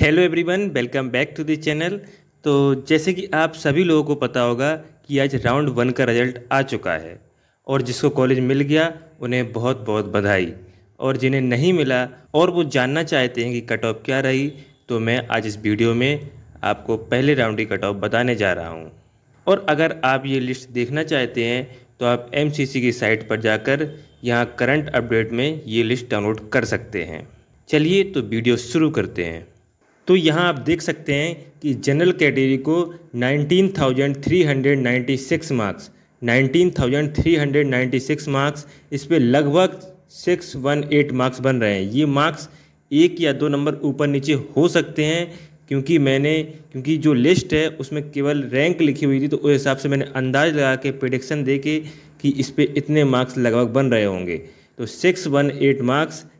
hello everyone welcome back to the channel तो जैसे कि आप सभी लोगों को पता होगा कि आज राउंड वन का रिजल्ट आ चुका है और जिसको कॉलेज मिल गया उन्हें बहुत बहुत बधाई और जिन्हें नहीं मिला और वो जानना चाहते हैं कि कट ऑफ क्या रही तो मैं आज इस वीडियो में आपको पहले राउंड की कट ऑफ बताने जा रहा हूँ और अगर आप ये लिस्ट देखना चाहते हैं तो आप एम की साइट पर जाकर यहाँ करंट अपडेट में ये लिस्ट डाउनलोड कर सकते हैं चलिए तो वीडियो शुरू करते हैं तो यहाँ आप देख सकते हैं कि जनरल कैटेगरी को 19,396 मार्क्स 19,396 मार्क्स इस पर लगभग 618 मार्क्स बन रहे हैं ये मार्क्स एक या दो नंबर ऊपर नीचे हो सकते हैं क्योंकि मैंने क्योंकि जो लिस्ट है उसमें केवल रैंक लिखी हुई थी तो उस हिसाब से मैंने अंदाज लगा के प्रडिक्शन दे के कि इस पर इतने मार्क्स लगभग बन रहे होंगे तो सिक्स वन एट मार्क्स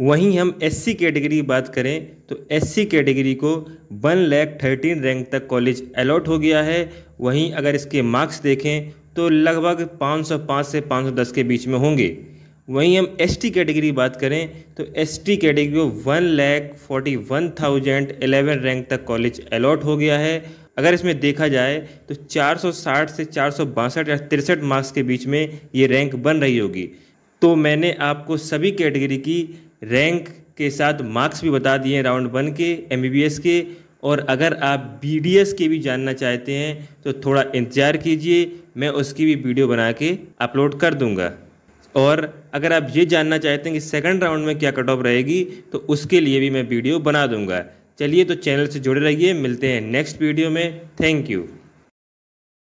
वहीं हम एससी कैटेगरी की बात करें तो एससी कैटेगरी को वन लैख थर्टीन रैंक तक कॉलेज अलॉट हो गया है वहीं अगर इसके मार्क्स देखें तो लगभग 505 से 510 के बीच में होंगे वहीं हम एस टी कैटेगरी की बात करें तो एस टी कैटेगरी को one lakh forty one thousand eleven rank तक कॉलेज अलॉट हो गया है अगर इसमें देखा जाए तो 460 से चार सौ बासठ या तिरसठ मार्क्स के बीच में ये रैंक बन रही होगी तो मैंने आपको सभी कैटेगरी की रैंक के साथ मार्क्स भी बता दिए हैं राउंड वन के एम के और अगर आप बी के भी जानना चाहते हैं तो थोड़ा इंतज़ार कीजिए मैं उसकी भी वीडियो बना के अपलोड कर दूँगा और अगर आप ये जानना चाहते हैं कि सेकंड राउंड में क्या कट ऑफ रहेगी तो उसके लिए भी मैं वीडियो बना दूँगा चलिए तो चैनल से जुड़े रहिए मिलते हैं नेक्स्ट वीडियो में थैंक यू